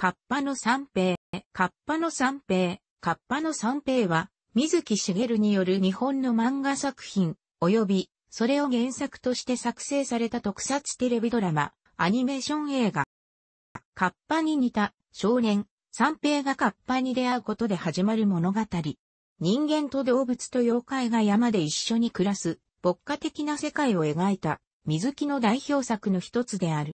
カッパの三平、カッパの三平、カッパの三平は、水木しげるによる日本の漫画作品、及び、それを原作として作成された特撮テレビドラマ、アニメーション映画。カッパに似た少年、三平がカッパに出会うことで始まる物語。人間と動物と妖怪が山で一緒に暮らす、牧歌的な世界を描いた、水木の代表作の一つである。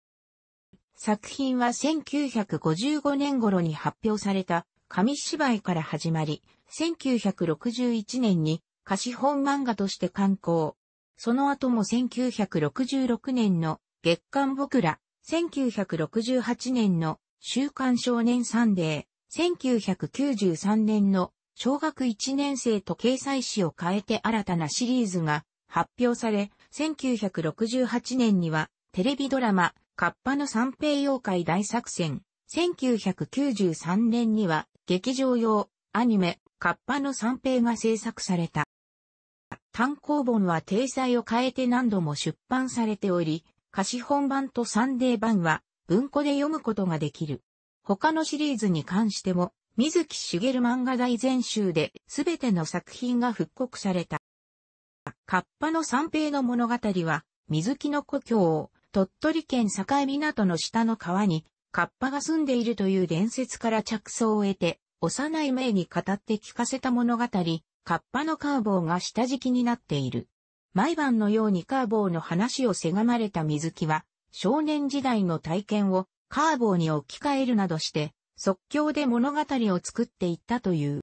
作品は1955年頃に発表された紙芝居から始まり、1961年に貸本漫画として刊行。その後も1966年の月刊僕ら、1968年の週刊少年サンデー、1993年の小学1年生と掲載誌を変えて新たなシリーズが発表され、1968年にはテレビドラマカッパの三平妖怪大作戦。1993年には劇場用アニメカッパの三平が制作された。単行本は体裁を変えて何度も出版されており、貸本版とサンデー版は文庫で読むことができる。他のシリーズに関しても、水木しげる漫画大全集で全ての作品が復刻された。カッパの三平の物語は、水木の故郷を鳥取県境港の下の川に、カッパが住んでいるという伝説から着想を得て、幼い命に語って聞かせた物語、カッパのカーボーが下敷きになっている。毎晩のようにカーボーの話をせがまれた水木は、少年時代の体験をカーボーに置き換えるなどして、即興で物語を作っていったという。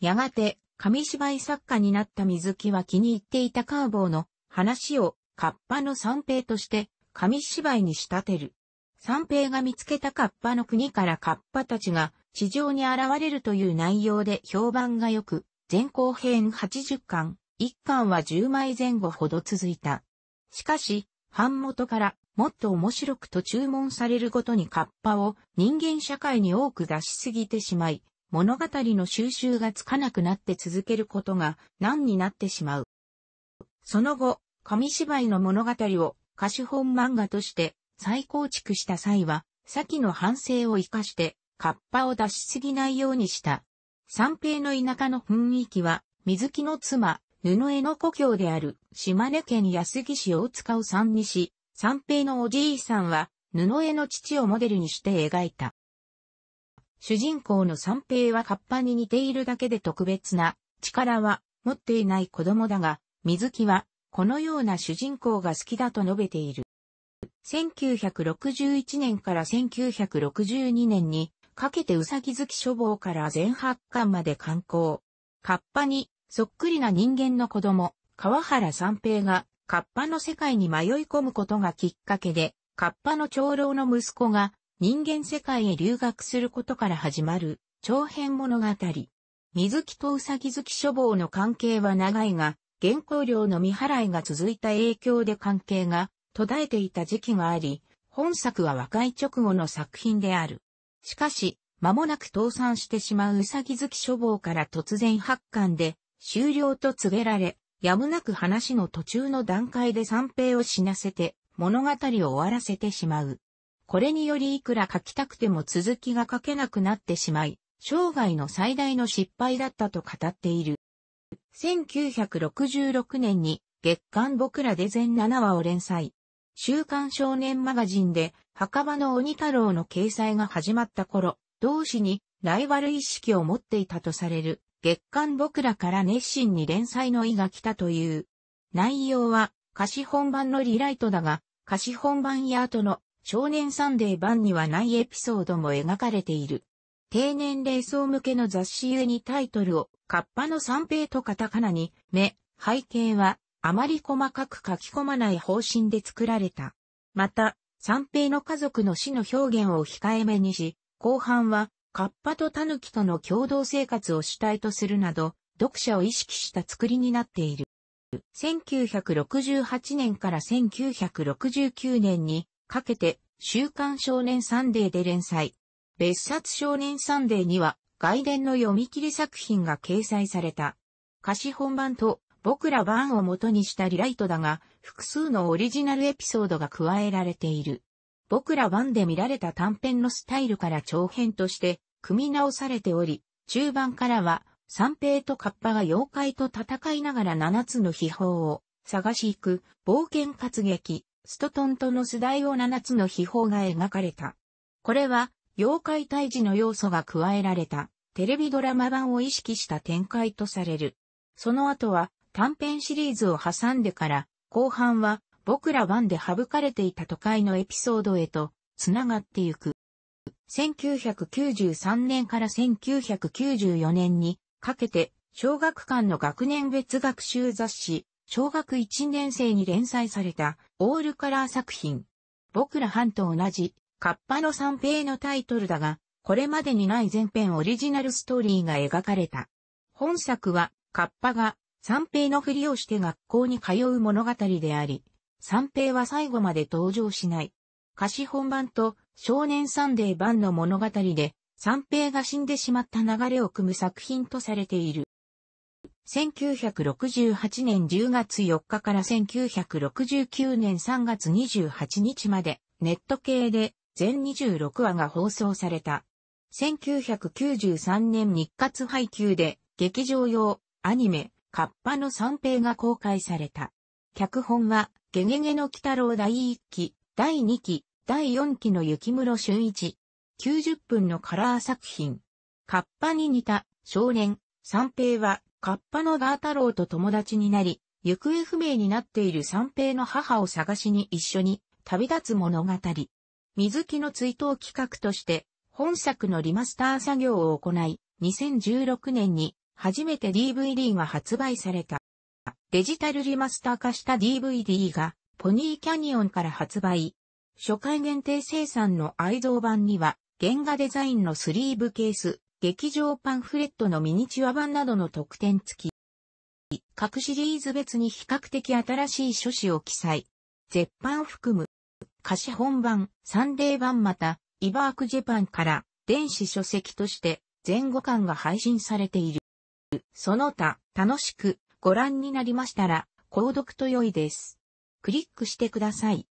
やがて、紙芝居作家になった水木は気に入っていたカーボーの話をカッパの三平として紙芝居に仕立てる。三平が見つけたカッパの国からカッパたちが地上に現れるという内容で評判が良く、前後編80巻、1巻は10枚前後ほど続いた。しかし、版元からもっと面白くと注文されるごとにカッパを人間社会に多く出しすぎてしまい、物語の収集がつかなくなって続けることが難になってしまう。その後、紙芝居の物語を歌手本漫画として再構築した際は、先の反省を活かして、カッパを出しすぎないようにした。三平の田舎の雰囲気は、水木の妻、布江の故郷である島根県安木市大塚を三にし、三平のおじいさんは、布江の父をモデルにして描いた。主人公の三平はカッパに似ているだけで特別な力は持っていない子供だが、水木はこのような主人公が好きだと述べている。1961年から1962年にかけてうさぎき書房から全八巻まで刊行。カッパにそっくりな人間の子供、川原三平がカッパの世界に迷い込むことがきっかけで、カッパの長老の息子が人間世界へ留学することから始まる長編物語。水木とうさぎき書房の関係は長いが、原稿料の未払いが続いた影響で関係が途絶えていた時期があり、本作は和解直後の作品である。しかし、間もなく倒産してしまううさぎ好き書房から突然発刊で終了と告げられ、やむなく話の途中の段階で三平を死なせて物語を終わらせてしまう。これによりいくら書きたくても続きが書けなくなってしまい、生涯の最大の失敗だったと語っている。1966年に月刊僕らで全7話を連載。週刊少年マガジンで墓場の鬼太郎の掲載が始まった頃、同誌にライバル意識を持っていたとされる月刊僕らから熱心に連載の意が来たという。内容は貸本版のリライトだが、貸本版や後の少年サンデー版にはないエピソードも描かれている。低年齢層向けの雑誌ゆえにタイトルを、カッパの三平とカタカナに、目、背景は、あまり細かく書き込まない方針で作られた。また、三平の家族の死の表現を控えめにし、後半は、カッパとタヌキとの共同生活を主体とするなど、読者を意識した作りになっている。1968年から1969年にかけて、週刊少年サンデーで連載、別冊少年サンデーには、外伝の読み切り作品が掲載された。歌詞本版と僕ら版を元にしたリライトだが、複数のオリジナルエピソードが加えられている。僕ら版で見られた短編のスタイルから長編として組み直されており、中盤からは三平とカッパが妖怪と戦いながら七つの秘宝を探し行く冒険活劇、ストトンとの素代を七つの秘宝が描かれた。これは妖怪退治の要素が加えられた、テレビドラマ版を意識した展開とされる。その後は、短編シリーズを挟んでから、後半は、僕ら版で省かれていた都会のエピソードへと、つながってゆく。1993年から1994年にかけて、小学館の学年別学習雑誌、小学1年生に連載されたオールカラー作品。僕ら版と同じカッパの三平のタイトルだが、これまでにない全編オリジナルストーリーが描かれた。本作は、カッパが三平のふりをして学校に通う物語であり、三平は最後まで登場しない。歌詞本番と少年サンデー版の物語で、三平が死んでしまった流れを組む作品とされている。1968年10月4日から1969年3月28日まで、ネット系で全26話が放送された。1993年日活配給で劇場用アニメ、カッパの三平が公開された。脚本は、ゲゲゲの鬼太郎第1期、第2期、第4期の雪室俊一。90分のカラー作品。カッパに似た少年、三平は、カッパのガー太郎と友達になり、行方不明になっている三平の母を探しに一緒に旅立つ物語。水木の追悼企画として、本作のリマスター作業を行い、2016年に初めて DVD が発売された。デジタルリマスター化した DVD がポニーキャニオンから発売。初回限定生産の愛蔵版には原画デザインのスリーブケース、劇場パンフレットのミニチュア版などの特典付き。各シリーズ別に比較的新しい書士を記載。絶版含む貸本番、サンデー版また、イバークジャパンから電子書籍として前後巻が配信されている。その他、楽しくご覧になりましたら、購読と良いです。クリックしてください。